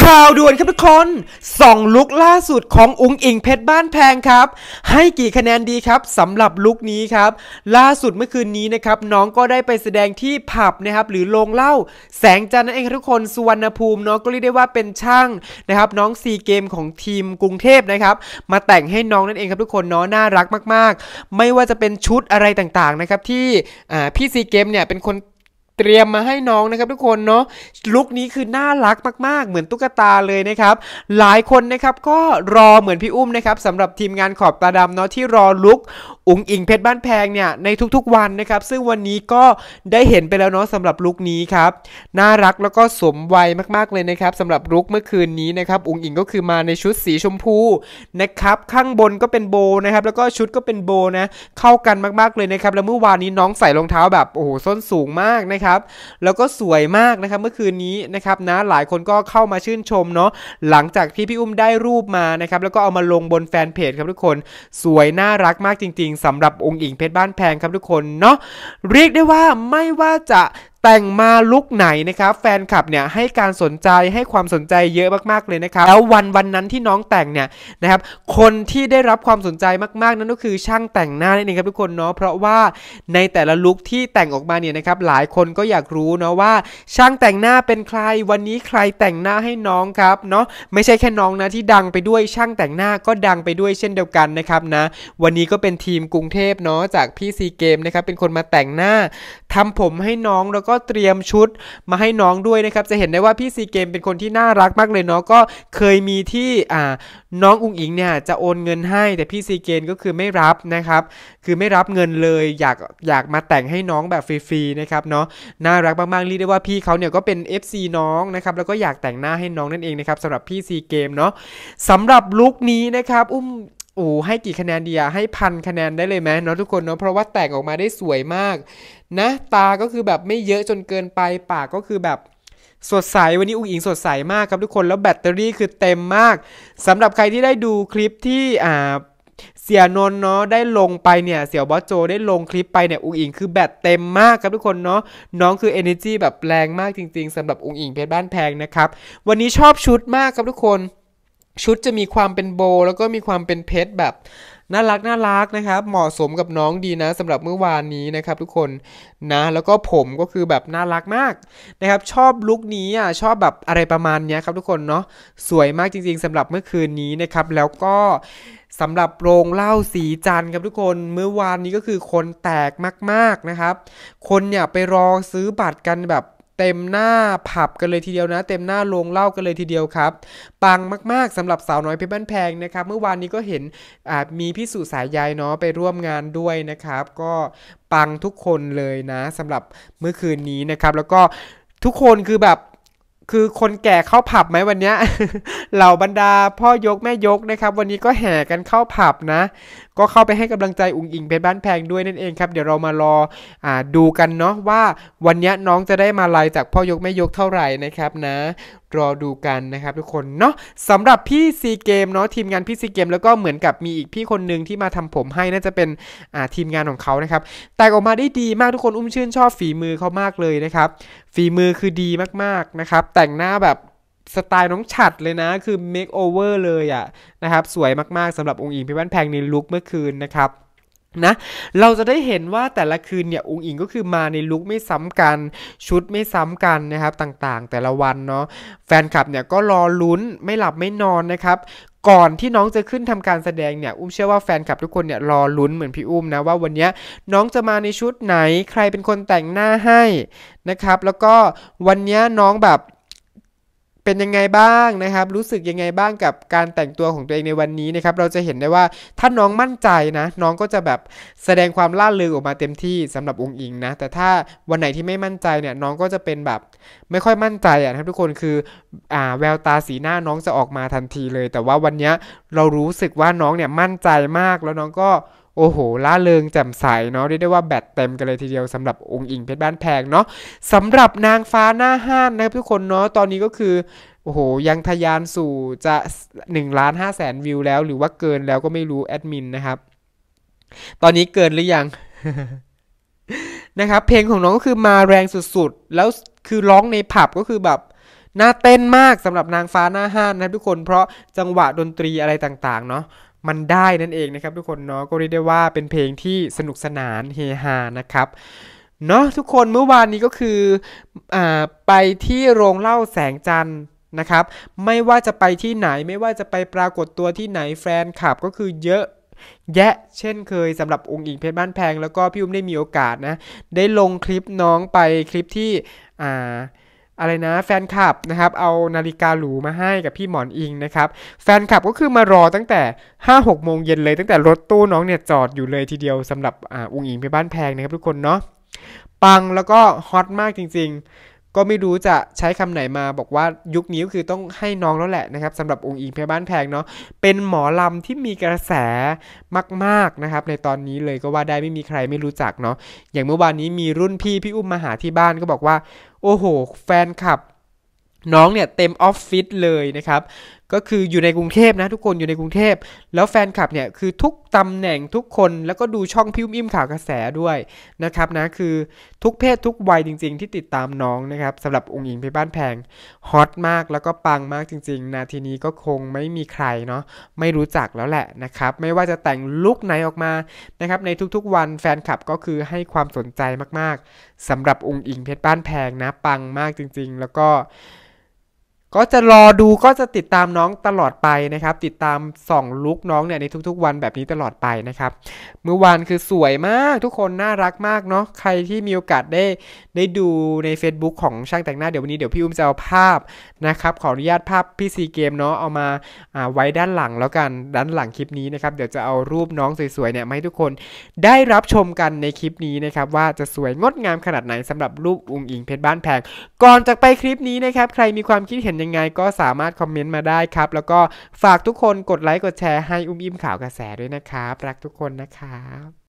ข่าวด่วนครับทุกคนส่องลุกล่าสุดของอุ้งอิงเพชรบ้านแพงครับ ให้กี่คะแนนดีครับสำหรับลุกนี้ครับ ล่าสุดเมื่อคืนนี้นะครับน้องก็ได้ไปแสดงที่ผับนะครับหรือโรงเล่าแสงจันทร์นั่นเองครับทุกคนสุวรรณภูมิน้องก็เรียกได้ว่าเป็นช่างนะครับน้องซีเกมของทีมกรุงเทพนะครับมาแต่งให้น้องนั่นเองครับทุกคนน้องน่ารักมากๆ ไม่ว่าจะเป็นชุดอะไรต่างๆนะครับที่พี่ซีเกมเนี่ยเป็นคนเตรียมมาให้น้องนะครับทุกคนเนาะลุคนี้คือน่ารักมากๆ เหมือนตุ๊กตาเลยนะครับ หลายคนนะครับก็รอเหมือนพี่อุ้มนะครับสำหรับทีมงานขอบตาดำเนาะที่รอลุคอุ๋งอิง เพชรบ้านแพงเนี่ยในทุกๆวันนะครับ ซึ่งวันนี้ก็ได้เห็นไปแล้วเนาะสำหรับลุคนี้ครับน่ารักแล้วก็สมวัยมากๆเลยนะครับสำหรับลุคเมื่อคืนนี้นะครับอุ๋งอิงก็คือมาในชุดสีชมพูนะครับ ข้างบนก็เป็นโบนะครับ แล้วก็ชุดก็เป็นโบนะเข้ากันมากๆเลยนะครับ แล้วเมื่อวานนี้น้องใส่รองเท้าแบบโอ้โหส้นสูงมากนะครับครับแล้วก็สวยมากนะครับเมื่อคืนนี้นะครับนะหลายคนก็เข้ามาชื่นชมเนาะหลังจากที่พี่อุ้มได้รูปมานะครับแล้วก็เอามาลงบนแฟนเพจครับทุกคน สวย น่ารักมากจริง ๆ สำหรับองค์อิงเพชรบ้านแพงครับทุกคนเนาะเรียกได้ว่าไม่ว่าจะแต่งมาลุกไหนนะครับ แฟนคลับเนี่ยให้การสนใจให้ความสนใจเยอะมากๆเลยนะครับแล้ววันวันนั้นที่น้องแต่งเนี่ยนะครับคนที่ได้รับความสนใจมาก ๆ นั่นก็คือช่างแต่งหน้านั่นเองครับทุกคนเนาะเพราะว่าในแต่ละลุกที่แต่งออกมาเนี่ยนะครับหลายคนก็อยากรู้เนาะว่า ช่างแต่งหน้าเป็นใครวันนี้ใครแต่งหน้าให้น้องครับเนาะไม่ใช่แค่น้องนะที่ดังไปด้วย ช่างแต่งหน้าก็ดังไปด้วยเช่นเดียวกันนะครับนะวันนี้ก็เป็นทีมกรุงเทพเนาะจากพี่ซีเกมนะครับเป็นคนมาแต่งหน้า ทำผมให้น้องแล้วก็เตรียมชุดมาให้น้องด้วยนะครับ จะเห็นได้ว่าพี่ซีเกมเป็นคนที่น่ารักมากเลยเนาะ ก็เคยมีที่อ่าน้องอุงอิงเนี่ยจะโอนเงินให้แต่พี่ซีเกมก็คือไม่รับนะครับ คือไม่รับเงินเลยอยากอยากมาแต่งให้น้องแบบฟรีๆนะครับเนาะ น่ารักมากๆรีได้ว่าพี่เขาเนี่ยก็เป็น FC น้องนะครับ แล้วก็อยากแต่งหน้าให้น้องนั่นเองนะครับสำหรับพี่ซีเกมเนาะสำหรับลุคนี้นะครับอุ้มโอ้ ให้กี่คะแนนเดียให้พันคะแนนได้เลยไหมเนาะทุกคนเนาะ เพราะว่าแต่งออกมาได้สวยมากนะตา ก็คือแบบไม่เยอะจนเกินไป ปากก็คือแบบสดใส วันนี้อุ้งอิงสดใสมากครับทุกคน แล้วแบตเตอรี่คือเต็มมาก สำหรับใครที่ได้ดูคลิปที่อ่าเสียนนเนาะได้ลงไปเนี่ย เสี่ยวบอสโจ ได้ลงคลิปไปเนี่ย อุงอิงคือแบตเต็มมากครับทุกคนเนาะ น้องคือ energy แบบแรงมากจริงๆสำหรับอุงอิงเพชรบ้านแพงนะครับ วันนี้ชอบชุดมากครับทุกคนชุดจะมีความเป็นโบ แล้วก็มีความเป็นเพชรแบบน่ารักน่ารักนะครับ เหมาะสมกับน้องดีนะสำหรับเมื่อวานนี้นะครับทุกคนนะ แล้วก็ผมก็คือแบบน่ารักมากนะครับ ชอบลุคนี้อ่ะชอบแบบอะไรประมาณนี้ครับทุกคนเนาะสวยมากจริง ๆ สำหรับเมื่อคืนนี้นะครับแล้วก็สำหรับโรงเหล้าสีจันครับทุกคนเมื่อวานนี้ก็คือคนแตกมากๆนะครับ คนเนี่ยไปรอซื้อบัตรกันแบบเต็มหน้าผับกันเลยทีเดียวนะ เต็มหน้าโรงเล่ากันเลยทีเดียวครับ ปังมาก ๆสำหรับสาวน้อยเพชรบ้านแพงนะครับ เมื่อวานนี้ก็เห็นมีพี่สุสายยายเนาะไปร่วมงานด้วยนะครับ ก็ปังทุกคนเลยนะสำหรับเมื่อคืนนี้นะครับ แล้วก็ทุกคนคือแบบคือคนแก่เข้าผับไหมวันนี้เหล่าบรรดาพ่อยกแม่ยกนะครับ วันนี้ก็แห่กันเข้าผับนะ ก็เข้าไปให้กำลังใจอุ๋งอิงเป็นบ้านแพงด้วยนั่นเองครับ เดี๋ยวเรามารออดูกันเนาะว่าวันนี้น้องจะได้มาลายจากพ่อยก แม่ยกเท่าไหร่นะครับนะรอดูกันนะครับ ทุกคนเนาะสำหรับพี่ซีเกมเนาะทีมงานพี่ซีเกม แล้วก็เหมือนกับมีอีกพี่คนนึง ที่มาทำผมให้น่าจะเป็นอ่าทีมงานของเขานะครับ แต่ออกมาได้ดีมาก ทุกคนอุ้มชื่นชอบฝีมือเขามากเลยนะครับฝีมือคือดีมากๆนะครับ แต่งหน้าแบบสไตล์น้องฉัดเลยนะ คือเมคโอเวอร์เลยอะ่ะนะครับสวยมากๆสำหรับองค์อิงพี่บวานแพงในลุคเมื่อคืนนะครับนะเราจะได้เห็นว่าแต่ละคืนเนี่ยองค์อิงก็คือมาในลุคไม่ซ้ำกัน ชุดไม่ซ้ำกันนะครับต่างๆ แต่ละวันเนาะแฟนคลับเนี่ยก็รอลุ้นไม่หลับไม่นอนนะครับ ก่อนที่น้องจะขึ้นทำการแสดงเนี่ยอุ้มเชื่อว่าแฟนคลับทุกคนเนี่ยรอลุ้นเหมือนพี่อุ้มนะว่าวันนี้น้องจะมาในชุดไหนใครเป็นคนแต่งหน้าให้นะครับแล้วก็วันนี้น้องแบบเป็นยังไงบ้างนะครับ รู้สึกยังไงบ้างกับการแต่งตัวของตัวเองในวันนี้นะครับ เราจะเห็นได้ว่า ถ้าน้องมั่นใจนะ น้องก็จะแบบแสดงความล่าเริงออกมาเต็มที่สำหรับองค์อิงนะ แต่ถ้าวันไหนที่ไม่มั่นใจเนี่ยน้องก็จะเป็นแบบไม่ค่อยมั่นใจอ่ะครับทุกคน คือ อ่าแววตาสีหน้าน้องจะออกมาทันทีเลย แต่ว่าวันนี้เรารู้สึกว่าน้องเนี่ยมั่นใจมากแล้วน้องก็โอ้โหล่าเริงแจ่มใสเนาะเรียกได้ว่าแบตเต็มกันเลยทีเดียวสำหรับองค์อิงเพชรบ้านแพงเนาะสำหรับนางฟ้าหน้าห้านนะครับทุกคนเนาะ ตอนนี้ก็คือ โอ้โห ยังทยานสู่จะ1ล้านห้าแสนวิวแล้วหรือว่าเกินแล้วก็ไม่รู้แอดมินนะครับ ตอนนี้เกินหรือยังนะครับ เพลงของน้องก็คือมาแรงสุดๆ แล้วคือร้องในผับก็คือแบบ น่าเต้นมากสำหรับนางฟ้าหน้าห้านนะทุกคน เพราะจังหวะดนตรีอะไรต่าง ๆ เนาะมันได้นั่นเองนะครับ ทุกคนเนาะก็เรียกได้ว่าเป็นเพลงที่สนุกสนานเฮฮานะครับเนาะทุกคนเมื่อวานนี้ก็คืออไปที่โรงเล่าแสงจันทร์นะครับ ไม่ว่าจะไปที่ไหนไม่ว่าจะไปปรากฏตัวที่ไหนแฟนคลับ ก็คือเยอะแยะ เช่นเคยสำหรับองค์อิงเพชรบ้านแพงแล้วก็พี่อุ้มได้มีโอกาสนะ ได้ลงคลิปน้องไปคลิปที่อ่าอะไรนะแฟนคลับนะครับเอานาฬิกาหรูมาให้กับพี่หมอนอิงนะครับแฟนคลับก็คือมารอตั้งแต่5 6โมงเย็นเลยตั้งแต่รถตู้น้องเนี่ยจอดอยู่เลยทีเดียวสำหรับอ่าอุงอิงไปบ้านแพงนะครับทุกคนเนาะปังแล้วก็ฮอตมากจริงๆ ก็ไม่รู้จะใช้คำไหนมาบอกว่ายุคนี้ก็คือต้องให้น้องแล้วแหละนะครับสำหรับองค์อิงเพบ้านแพงเนาะเป็นหมอลำที่มีกระแสมากๆนะครับในตอนนี้เลยก็ว่าได้ไม่มีใครไม่รู้จักเนาะอย่างเมื่อวานนี้มีรุ่นพี่พี่อุ้มมาหาที่บ้านก็บอกว่าโอ้โห แฟนคลับน้องเนี่ยเต็มออฟฟิศเลยนะครับ ก็คืออยู่ในกรุงเทพนะ ทุกคนอยู่ในกรุงเทพ แล้วแฟนคลับเนี่ยคือทุกตำแหน่งทุกคนแล้วก็ดูช่องพิมพ์อิ่มข่าวกระแสด้วยนะครับนะ คือทุกเพศทุกวัยจริง ๆ ที่ติดตามน้องนะครับสำหรับองค์หญิงเพชรบ้านแพงฮอต มากแล้วก็ปังมากจริง ๆ นาทีนี้ก็คงไม่มีใครเนาะไม่รู้จักแล้วแหละนะครับ ไม่ว่าจะแต่งลุคไหนออกมานะครับ ในทุกๆวันแฟนคลับก็คือให้ความสนใจมาก ๆสำหรับองค์หญิงเพชรบ้านแพงนะ ปังมากจริง ๆ แล้วก็ก็จะรอดูก็จะติดตามน้องตลอดไปนะครับ ติดตามส่องลุกน้องเนี่ยในทุกๆวันแบบนี้ตลอดไปนะครับเมื่อวานคือสวยมากทุกคนน่ารักมากเนาะใครที่มีโอกาสได้ได้ดูใน Facebook ของช่างแต่งหน้า เดี๋ยววันนี้เดี๋ยวพี่อุ้มจะเอาภาพนะครับขออนุญาตภาพพี่ซีเกมเนาะเอามาอ่าไว้ด้านหลังแล้วกัน ด้านหลังคลิปนี้นะครับ เดี๋ยวจะเอารูปน้องสวยๆเนี่ยมาให้ทุกคนได้รับชมกันในคลิปนี้นะครับว่าจะสวยงดงามขนาดไหนสำหรับรูปอุ้งอิงเพชรบ้านแพงก่อนจะไปคลิปนี้นะครับใครมีความคิดเห็นยังไงก็สามารถคอมเมนต์มาได้ครับ แล้วก็ฝากทุกคนกดไลค์กดแชร์ให้อุ้มอิ่มข่าวกระแสด้วยนะครับ รักทุกคนนะครับ